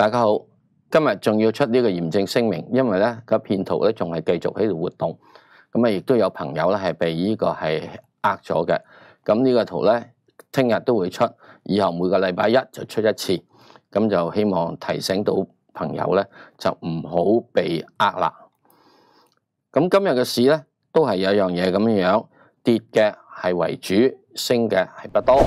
大家好，今日仲要出呢个验证声明，因为咧嗰骗图咧仲系继续喺度活动，咁啊亦都有朋友咧系被呢个系呃咗嘅，咁呢个图咧听日都会出，以后每个礼拜一就出一次，咁就希望提醒到朋友咧就唔好被呃啦。咁今日嘅市咧都系有样嘢咁样样，跌嘅系为主，升嘅系不多。